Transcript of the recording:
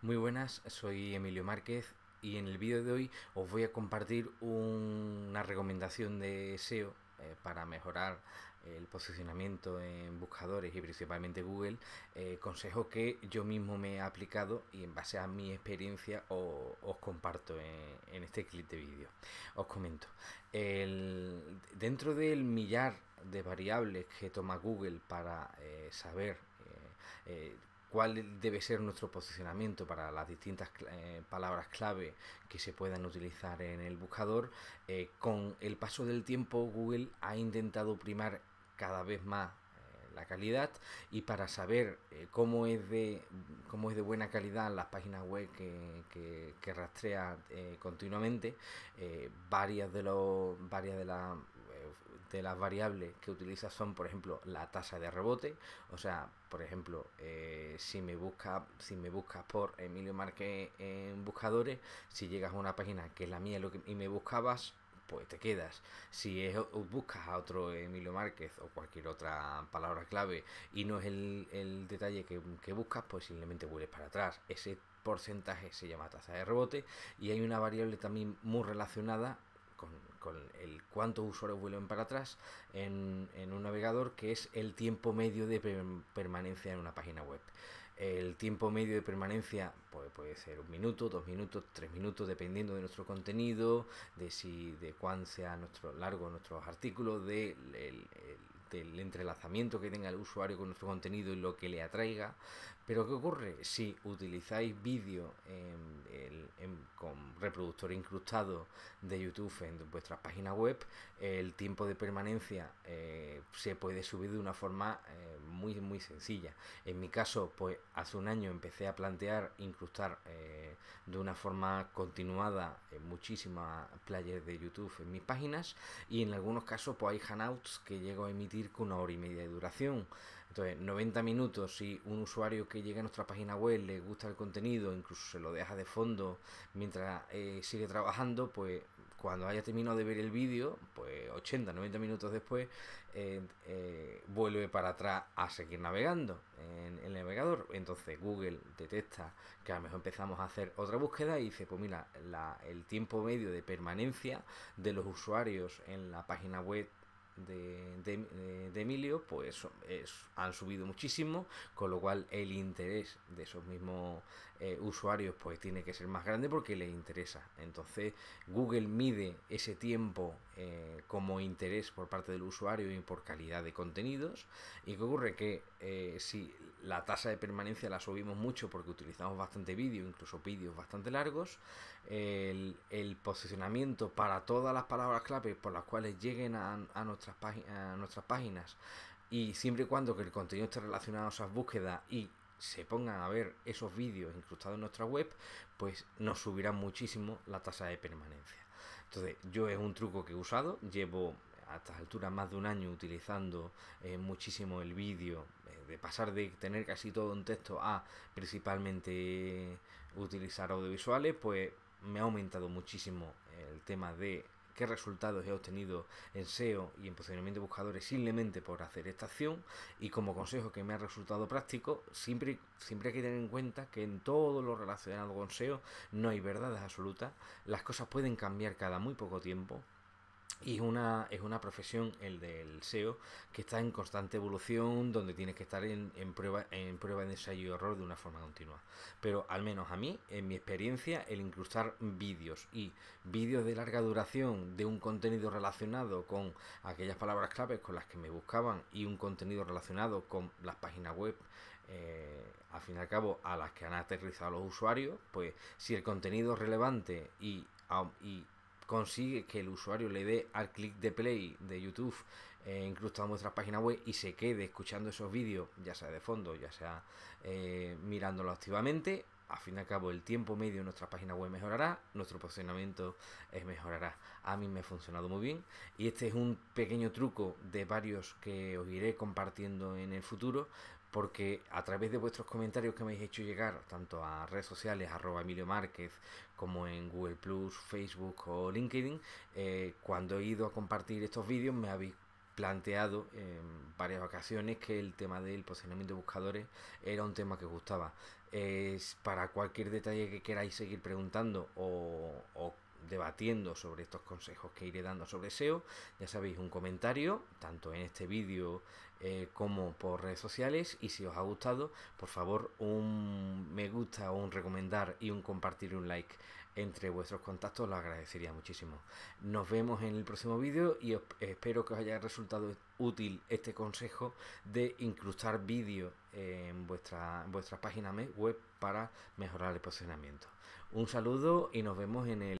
Muy buenas, soy Emilio Márquez y en el vídeo de hoy os voy a compartir una recomendación de SEO eh, para mejorar el posicionamiento en buscadores y principalmente Google, eh, consejo que yo mismo me he aplicado y en base a mi experiencia os, comparto en, este clip de vídeo. Os comento, dentro del millar de variables que toma Google para eh, saber cuál debe ser nuestro posicionamiento para las distintas eh, palabras clave que se puedan utilizar en el buscador, eh, con el paso del tiempo Google ha intentado primar cada vez más eh, la calidad y para saber cómo es de cómo es de buena calidad las páginas web que, que rastrea continuamente varias de los varias de las de las variables que utilizas son, por ejemplo, la tasa de rebote. O sea, por ejemplo, eh, si me busca si me buscas por Emilio Márquez en buscadores, si llegas a una página que es la mía y me buscabas, pues te quedas. Si buscas a otro Emilio Márquez o cualquier otra palabra clave y no es el, detalle que, que, buscas, pues simplemente vuelves para atrás. Ese porcentaje se llama tasa de rebote y hay una variable también muy relacionada con, el cuántos usuarios vuelven para atrás en, un navegador, que es el tiempo medio de permanencia en una página web. El tiempo medio de permanencia pues, puede ser un minuto, dos minutos, tres minutos, dependiendo de nuestro contenido, de si de cuán sea nuestro largo nuestros artículos, de del entrelazamiento que tenga el usuario con nuestro contenido y lo que le atraiga. Pero ¿qué ocurre? Si utilizáis vídeo con reproductor incrustado de YouTube en vuestra página web, el tiempo de permanencia eh, se puede subir de una forma eh, muy, muy sencilla. En mi caso, pues hace un año empecé a plantear incrustar eh, de una forma continuada en muchísimas players de YouTube en mis páginas y en algunos casos pues hay hangouts que llego a emitir con una hora y media de duración. Entonces, 90 minutos, si un usuario que llega a nuestra página web le gusta el contenido, incluso se lo deja de fondo mientras eh, sigue trabajando, pues cuando haya terminado de ver el vídeo, pues 80, 90 minutos después, eh, eh, vuelve para atrás a seguir navegando en, el navegador. Entonces Google detecta que a lo mejor empezamos a hacer otra búsqueda y dice, pues mira, el tiempo medio de permanencia de los usuarios en la página web de, Emilio, pues han subido muchísimo, con lo cual el interés de esos mismos eh, usuarios pues tiene que ser más grande porque le interesa. Entonces Google mide ese tiempo eh, como interés por parte del usuario y por calidad de contenidos. ¿Y qué ocurre? Que eh, si la tasa de permanencia la subimos mucho porque utilizamos bastante vídeo, incluso vídeos bastante largos. El, posicionamiento para todas las palabras clave por las cuales lleguen a, nuestras, a nuestras páginas y siempre y cuando que el contenido esté relacionado a esas búsquedas y se pongan a ver esos vídeos incrustados en nuestra web, pues nos subirá muchísimo la tasa de permanencia. Entonces, yo es un truco que he usado, llevo a estas alturas más de un año utilizando eh, muchísimo el vídeo, eh, de pasar de tener casi todo en texto a principalmente utilizar audiovisuales, pues me ha aumentado muchísimo el tema de qué resultados he obtenido en SEO y en posicionamiento de buscadores simplemente por hacer esta acción y como consejo que me ha resultado práctico, siempre, siempre hay que tener en cuenta que en todo lo relacionado con SEO no hay verdades absolutas, las cosas pueden cambiar cada muy poco tiempo, y es una, es una profesión, el del SEO, que está en constante evolución, donde tienes que estar en, prueba, en prueba de ensayo y error de una forma continua. Pero al menos a mí, en mi experiencia, el incrustar vídeos y vídeos de larga duración de un contenido relacionado con aquellas palabras claves con las que me buscaban y un contenido relacionado con las páginas web eh, al fin y al cabo a las que han aterrizado los usuarios, pues si el contenido es relevante y consigue que el usuario le dé al clic de play de YouTube eh, incrustado en nuestra página web y se quede escuchando esos vídeos, ya sea de fondo, ya sea eh, mirándolo activamente, a fin y al cabo el tiempo medio de nuestra página web mejorará, nuestro posicionamiento eh, mejorará. A mí me ha funcionado muy bien y este es un pequeño truco de varios que os iré compartiendo en el futuro porque a través de vuestros comentarios que me habéis hecho llegar, tanto a redes sociales, arroba Emilio Márquez, como en Google Plus, Facebook o LinkedIn, eh, cuando he ido a compartir estos vídeos me habéis planteado en eh, varias ocasiones que el tema del posicionamiento de buscadores era un tema que gustaba. Es para cualquier detalle que queráis seguir preguntando o, o debatiendo sobre estos consejos que iré dando sobre SEO. Ya sabéis, un comentario, tanto en este vídeo eh, como por redes sociales. Y si os ha gustado, por favor, un me gusta, o un recomendar y un compartir, un like entre vuestros contactos, lo agradecería muchísimo. Nos vemos en el próximo vídeo y espero que os haya resultado útil este consejo de incrustar vídeos en vuestra, vuestra página web para mejorar el posicionamiento. Un saludo y nos vemos en el